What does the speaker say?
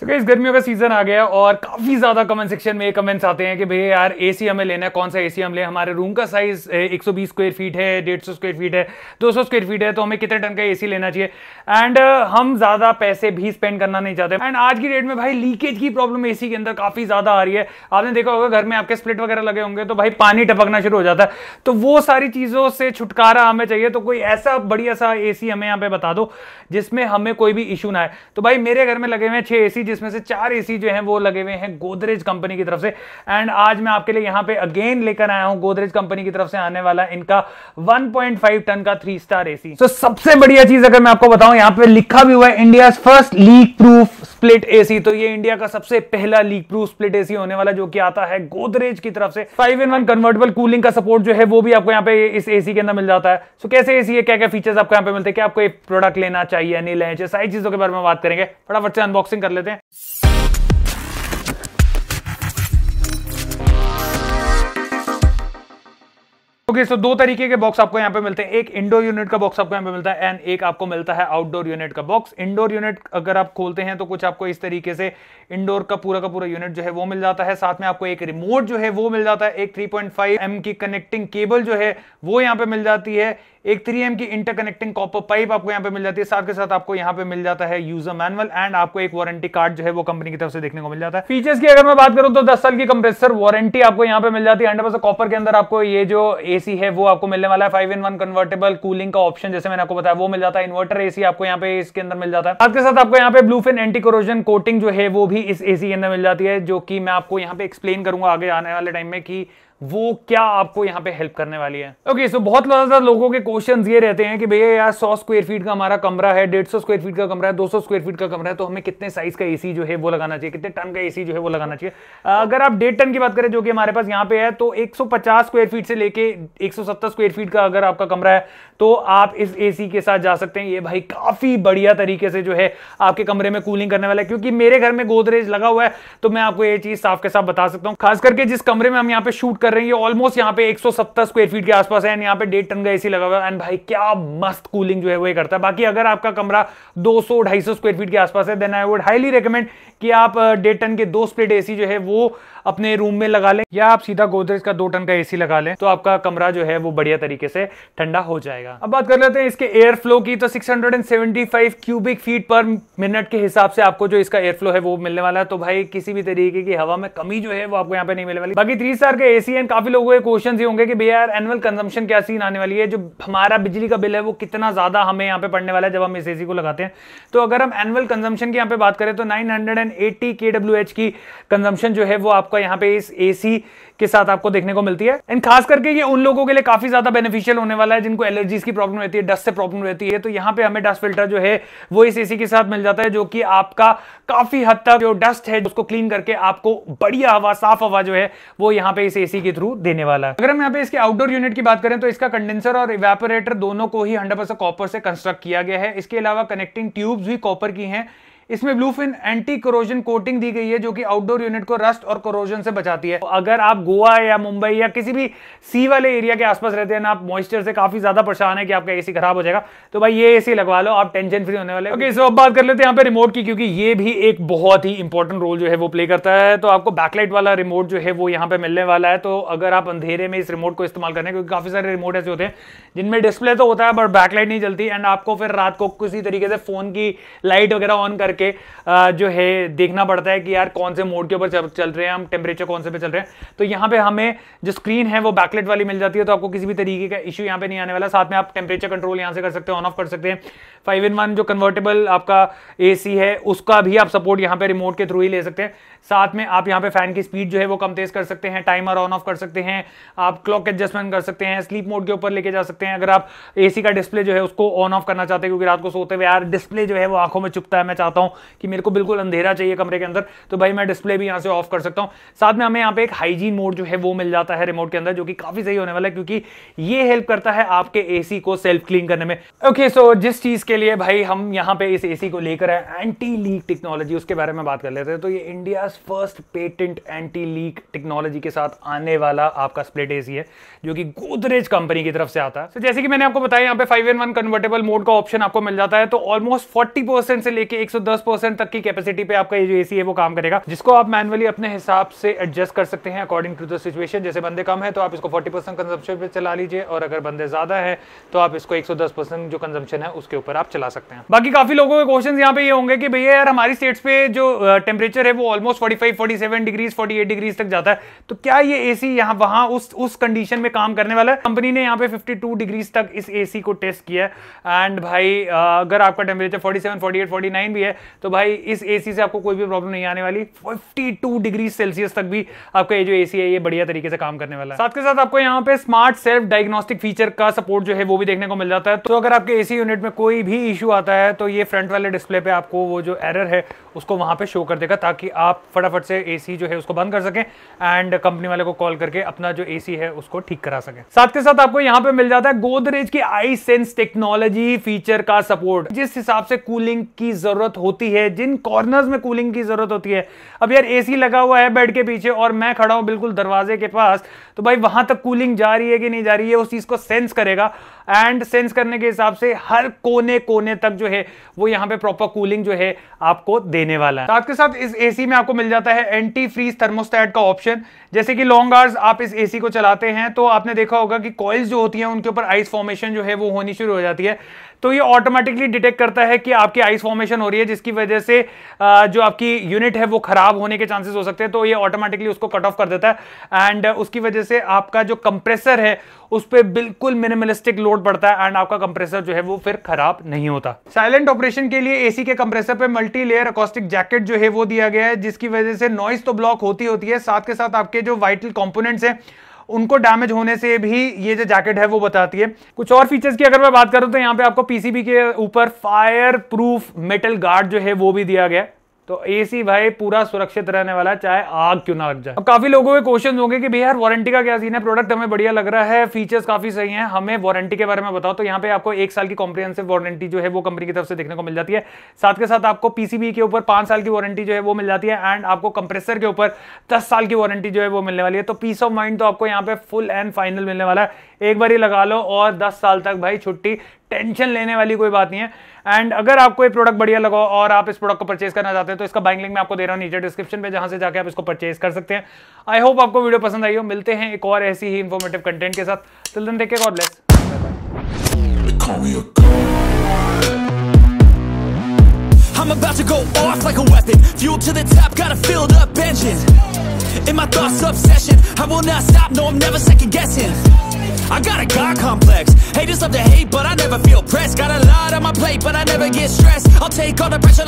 तो so गर्मियों का सीजन आ गया और काफी ज्यादा कमेंट सेक्शन में कमेंट्स आते हैं कि भैया यार एसी हमें लेना है कौन सा एसी हम ले हमारे रूम का साइज 120 स्क्वायर फीट है 150 स्क्वायर फीट है 200 स्क्वायर फीट है तो हमें कितने टन का एसी लेना चाहिए एंड uh, हम ज्यादा पैसे भी स्पेंड करना नहीं चाहते एंड आज की डेट में भाई लीकेज की प्रॉब्लम ए के अंदर काफी ज्यादा आ रही है आपने देखा होगा घर में आपके स्प्लिट वगैरह लगे होंगे तो भाई पानी टपकना शुरू हो जाता है तो वो सारी चीजों से छुटकारा हमें चाहिए तो कोई ऐसा बढ़िया सा ए हमें यहाँ पे बता दो जिसमें हमें कोई भी इशू ना आए तो भाई मेरे घर में लगे हुए छह ए जिसमें से चार एसी जो है वो लगे हुए हैं गोदरेज कंपनी की तरफ से एंड आज मैं आपके लिए यहां पे अगेन लेकर आया हूं गोदरेज कंपनी की तरफ से आने वाला इनका 1.5 टन का थ्री स्टार एसी तो सबसे बढ़िया चीज अगर मैं आपको बताऊं यहाँ पे लिखा भी हुआ है India first leak proof split AC तो ये इंडिया का सबसे पहला लीक प्रूफ स्प्लिट एसी होने वाला जो कि आता है गोदरेज की तरफ से five in one convertible cooling का सपोर्ट जो है वो भी आपको यहाँ पे इस एसी के अंदर मिल जाता है सो so, कैसे एसी है क्या क्या फीचर्स आपको यहाँ पे मिलते हैं क्या आपको ये प्रोडक्ट लेना चाहिए नहीं लेना चाहिए सारी चीजों के बारे में बात करेंगे फटाफट से अनबॉक्सिंग कर लेते हैं ओके okay, सो so दो तरीके के बॉक्स आपको यहाँ पे मिलते हैं एक इंडोर यूनिट का बॉक्स आपको यहाँ पे मिलता है एंड एक आपको मिलता है आउटडोर यूनिट का बॉक्स इंडोर यूनिट अगर आप खोलते हैं तो कुछ आपको इस तरीके से इंडोर का पूरा का पूरा यूनिट जो है वो मिल जाता है साथ में आपको एक रिमोट जो है वो मिल जाता है एक थ्री एम की कनेक्टिंग केबल जो है वो यहाँ पे मिल जाती है एक थ्री एम की इंटरकनेक्टिंग कॉपर पाइप आपको यहाँ पे मिल जाती है साथ के साथ आपको यहाँ पे मिल जाता है यूजर मैनुअल एंड आपको एक वारंटी कार्ड जो है वो कंपनी की तरफ से देखने को मिल जाता है फीचर्स की अगर मैं बात करूँ तो दस साल की कंप्रेसर वारंटी आपको यहाँ पे मिल जाती है हंड्रेड कॉपर के अंदर आपको ये जो एसी है वो आपको मिलने वाला है five in one convertible cooling का ऑप्शन जैसे मैंने आपको बताया वो मिल जाता है इन्वर्टर एसी आपको यहाँ पे इसके अंदर मिल जाता है साथ के साथ आपको यहाँ पे ब्लूफिन एंटी कोरोजन कोटिंग जो है वो भी इस एसी के अंदर मिल जाती है जो कि मैं आपको यहाँ पे एक्सप्लेन करूंगा आगे आने वाले टाइम में कि वो क्या आपको यहाँ पे हेल्प करने वाली है ओके okay, सो so बहुत ज्यादा लोगों के क्वेश्चन ये रहते हैं कि भैया यार सौ स्क्वायर फीट का हमारा कमरा है डेढ़ सौ स्क्वायर फीट का कमरा है दो सौ स्क्वायर फीट का कमरा है तो हमें कितने साइज का एसी जो है वो लगाना चाहिए कितने टन का एसी जो है वो लगाना चाहिए अगर आप डेढ़ टन की बात करें जो कि हमारे पास यहाँ पे है तो एक स्क्वायर फीट से लेके एक स्क्वायर फीट का अगर आपका कमरा है तो आप इस ए के साथ जा सकते हैं ये भाई काफी बढ़िया तरीके से जो है आपके कमरे में कूलिंग करने वाला है क्योंकि मेरे घर में गोदरेज लगा हुआ है तो मैं आपको ये चीज साफ के साथ बता सकता हूँ खास करके जिस कमरे में हम यहाँ पे शूट कर रहे हैं ये ऑलमोस्ट यहाँ पे 170 स्क्वायर फीट के आसपास है एंड यहाँ पे डेढ़ टन का एसी लगा हुआ है एंड भाई क्या मस्त कूलिंग जो है वो ये करता है बाकी अगर आपका कमरा 200 250 स्क्वायर फीट के आसपास है then I would highly recommend कि आप डेढ़ टन के दो स्प्लिट एसी जो है वो अपने रूम में लगा लें या आप सीधा गोदरेज का दो टन का एसी लगा लें तो आपका कमरा जो है वो बढ़िया तरीके से ठंडा हो जाएगा अब बात कर लेते हैं इसके एयर फ्लो की तो 675 क्यूबिक फीट पर मिनट के हिसाब से आपको जो इसका एयर फ्लो है वो मिलने वाला है तो भाई किसी भी तरीके की हवा में कमी जो है वो आपको यहाँ पे नहीं मिलने वाली बाकी थ्री स्टार के एसी एंड काफी लोगों के क्वेश्चन होंगे कि भैया एनुअल कंजम्पन क्या सीन आने वाली है जो हमारा बिजली का बिल है वो कितना ज्यादा हमें यहाँ पे पड़ने वाला है जब हम इस एसी को लगाते हैं तो अगर हम एनुअल कंजम्पन की यहाँ पे बात करें तो nine hundred and K W H की कंजम्पन जो है वो आपका आपका यहाँ पे इस एसी के साथ आपको देखने को मिलती है एंड खास करके ये उन लोगों के लिए काफी ज्यादा बेनिफिशियल होने वाला है जिनको एलर्जीज की प्रॉब्लम रहती है डस्ट से प्रॉब्लम रहती है तो यहाँ पे हमें डस्ट फिल्टर जो है वो इस एसी के साथ मिल जाता है जो कि आपका काफी हद तक जो डस्ट है उसको क्लीन करके आपको बढ़िया हवा साफ हवा जो है वो यहाँ पे इस एसी के थ्रू देने वाला है अगर हम यहाँ पे इसके आउटडोर यूनिट की बात करें तो इसका कंडेंसर और इवेपोरेटर दोनों को ही हंड्रेड कॉपर से कंस्ट्रक्ट किया गया है इसके अलावा कनेक्टिंग ट्यूब्स भी कॉपर की हैं इसमें ब्लूफिन एंटी क्रोजन कोटिंग दी गई है जो कि आउटडोर यूनिट को रस्ट और क्रोजन से बचाती है तो अगर आप गोवा या मुंबई या किसी भी सी वाले एरिया के आसपास रहते हैं ना आप मॉइस्चर से काफी ज्यादा परेशान है कि आपका एसी खराब हो जाएगा तो भाई ये एसी लगवा लो आप टेंशन फ्री होने वाले ओके सो अब बात कर लेते हैं यहाँ पे रिमोट की क्योंकि ये भी एक बहुत ही इंपॉर्टेंट रोल जो है वो प्ले करता है तो आपको बैकलाइट वाला रिमोट जो है वो यहाँ पे मिलने वाला है तो अगर आप अंधेरे में इस रिमोट को इस्तेमाल करें क्योंकि काफी सारे रिमोट ऐसे होते हैं जिनमें डिस्प्ले तो होता है बट बैकलाइट नहीं चलती एंड आपको फिर रात को किसी तरीके से फोन की लाइट वगैरह ऑन करके करके जो है देखना पड़ता है कि यार कौन से मोड के ऊपर चल रहे हैं हम टेम्परेचर कौन से पे चल रहे हैं तो यहाँ पे हमें जो स्क्रीन है वो बैकलेट वाली मिल जाती है तो आपको किसी भी तरीके का इशू यहाँ पे नहीं आने वाला साथ में आप टेम्परेचर कंट्रोल यहाँ से कर सकते हैं ऑन ऑफ कर सकते हैं फाइव इन वन जो कन्वर्टेबल आपका ए है उसका भी आप सपोर्ट यहाँ पे रिमोट के थ्रू ही ले सकते हैं साथ में आप यहाँ पे फैन की स्पीड जो है वो कम तेज कर सकते हैं टाइमर ऑन ऑफ कर सकते हैं आप क्लॉक एडजस्टमेंट कर सकते हैं स्लीप मोड के ऊपर लेके जा सकते हैं अगर आप एसी का डिस्प्ले जो है उसको ऑन ऑफ करना चाहते हैं क्योंकि रात को सोते हुए यार डिस्प्ले जो है वो आंखों में चुपता है मैं चाहता हूँ हूं कि मेरे को बिल्कुल अंधेरा चाहिए कमरे के अंदर तो भाई मैं डिस्प्ले भी यहां से ऑफ कर सकता हूं साथ में हमें यहां पे एक हाइजीन मोड जो है वो मिल जाता है रिमोट के अंदर जो कि काफी सही होने वाला है क्योंकि ये हेल्प करता है आपके एसी को सेल्फ क्लीन करने में ओके okay, सो so जिस चीज के लिए भाई हम यहाँ पे इस एसी को लेकर आए एंटी लीक टेक्नोलॉजी उसके बारे में बात कर लेते हैं तो ये India first patent anti leak technology के साथ आने वाला आपका स्प्लिट एसी है जो कि गोदरेज कंपनी की तरफ से आता है so, जैसे कि मैंने आपको बताया यहाँ पे five in one convertible mode का ऑप्शन आपको मिल जाता है तो ऑलमोस्ट फोर्टी से लेके एक दस परसेंट तक की कैपेसिटी पे आपका ये जो एसी है वो काम करेगा जिसको आप मैनुअली अपने हिसाब से एडजस्ट कर सकते हैं अकॉर्डिंग टू द सिचुएशन जैसे बंदे कम है तो आप इसको फोर्टी परसेंट कंजम्पशन पे चला लीजिए और अगर बंदे ज्यादा है तो आप इसको एक जो कंजम्पशन है उसके ऊपर आप चला सकते हैं बाकी काफी लोगों के क्वेश्चन यहाँ पे ये होंगे कि भैया यार हमारी स्टेट्स पे जो टेम्परेचर है वो almost forty five forty seven degrees forty eight degrees तक जाता है तो क्या ये ए सी यहाँ वहां उस उस कंडीशन में काम करने वाला है कंपनी ने यहाँ पे फिफ्टी टू डिग्रीज तक इस ए को टेस्ट किया एंड भाई अगर आपका temperature forty seven forty eight forty nine भी है तो भाई इस एसी से आपको कोई भी प्रॉब्लम नहीं आने वाली 52 डिग्री सेल्सियस तक भी आपका ये जो एसी है ये बढ़िया तरीके से काम करने वाला है साथ के साथ आपको यहाँ पे स्मार्ट सेल्फ डायग्नोस्टिक फीचर का सपोर्ट जो है वो भी देखने को मिल जाता है तो अगर आपके एसी यूनिट में कोई भी इशू आता है तो ये फ्रंट वाले डिस्प्ले पे आपको वो जो एरर है उसको वहां पे शो कर देगा ताकि आप फटाफट से एसी जो है उसको बंद कर सके एंड कंपनी वाले को कॉल करके अपना जो एसी है उसको ठीक करा सके साथ के साथ आपको यहाँ पे मिल जाता है गोदरेज की आई सेंस टेक्नोलॉजी फीचर का सपोर्ट जिस हिसाब से कूलिंग की जरूरत होती होती है जिन कॉर्नर्स में कूलिंग की जरूरत होती है अब यार एसी लगा हुआ है बेड के पीछे और मैं खड़ा हूं बिल्कुल दरवाजे के पास तो भाई वहां तक कूलिंग जा रही है कि नहीं जा रही है उस चीज को सेंस करेगा एंड सेंस करने के हिसाब से हर कोने कोने तक जो है वो यहाँ पे प्रॉपर कूलिंग जो है आपको देने वाला है तो आपके साथ इस एसी में आपको मिल जाता है एंटी फ्रीज थर्मोस्टैट का ऑप्शन जैसे कि लॉन्ग आवर्स आप इस एसी को चलाते हैं तो आपने देखा होगा कि कॉइल्स जो होती हैं उनके ऊपर आइस फॉर्मेशन जो है वो होनी शुरू हो जाती है तो ये ऑटोमेटिकली डिटेक्ट करता है कि आपकी आइस फॉर्मेशन हो रही है जिसकी वजह से जो आपकी यूनिट है वो खराब होने के चांसेस हो सकते हैं तो ये ऑटोमेटिकली उसको कट ऑफ कर देता है एंड उसकी वजह से आपका जो कंप्रेसर है उस पर बिल्कुल मिनिमलिस्टिक लोड पड़ता है एंड आपका कंप्रेसर जो है वो फिर खराब नहीं होता साइलेंट ऑपरेशन के लिए एसी के कंप्रेसर पे मल्टी लेयर अकोस्टिक जैकेट जो है वो दिया गया है जिसकी वजह से नॉइस तो ब्लॉक होती होती है साथ के साथ आपके जो वाइटल कॉम्पोनेंट्स हैं उनको डैमेज होने से भी ये जो जैकेट है वो बताती है कुछ और फीचर्स की अगर मैं बात करूं तो यहाँ पे आपको पीसीबी के ऊपर फायर प्रूफ मेटल गार्ड जो है वो भी दिया गया है तो एसी भाई पूरा सुरक्षित रहने वाला है चाहे आग क्यों ना लग जाए अब काफी लोगों के क्वेश्चन होंगे कि भैया वारंटी का क्या सीन है प्रोडक्ट हमें बढ़िया लग रहा है फीचर्स काफी सही हैं हमें वारंटी के बारे में बताओ तो यहाँ पे आपको एक साल की कॉम्प्रिहेंसिव वारंटी जो है वो कंपनी की तरफ से देखने को मिल जाती है साथ के साथ आपको पीसीबी के ऊपर पांच साल की वारंटी जो है वो मिल जाती है एंड आपको कंप्रेसर के ऊपर दस साल की वारंटी जो है वो मिलने वाली है तो पीस ऑफ माइंड तो आपको यहाँ पे फुल एंड फाइनल मिलने वाला है एक बार ही लगा लो और दस साल तक भाई छुट्टी टेंशन लेने वाली कोई बात नहीं है एंड अगर आपको ये प्रोडक्ट बढ़िया लगा और आप इस प्रोडक्ट को परचेज करना चाहते हैं तो इसका बाइंग लिंक मैं आपको दे रहा हूँ नीचे डिस्क्रिप्शन में जहां से जाकर आप इसको परचेज कर सकते हैं आई होप आपको वीडियो पसंद आई हो मिलते हैं एक और ऐसी ही इन्फॉर्मेटिव कंटेंट के साथ till then take God bless I'm about to go off like a weapon Fuel to the top, got a filled up engine In my thoughts, obsession I will not stop, no, I'm never second guessing I got a God complex Haters love to hate, but I never feel pressed Got a lot on my plate, but I never get stressed I'll take all the pressure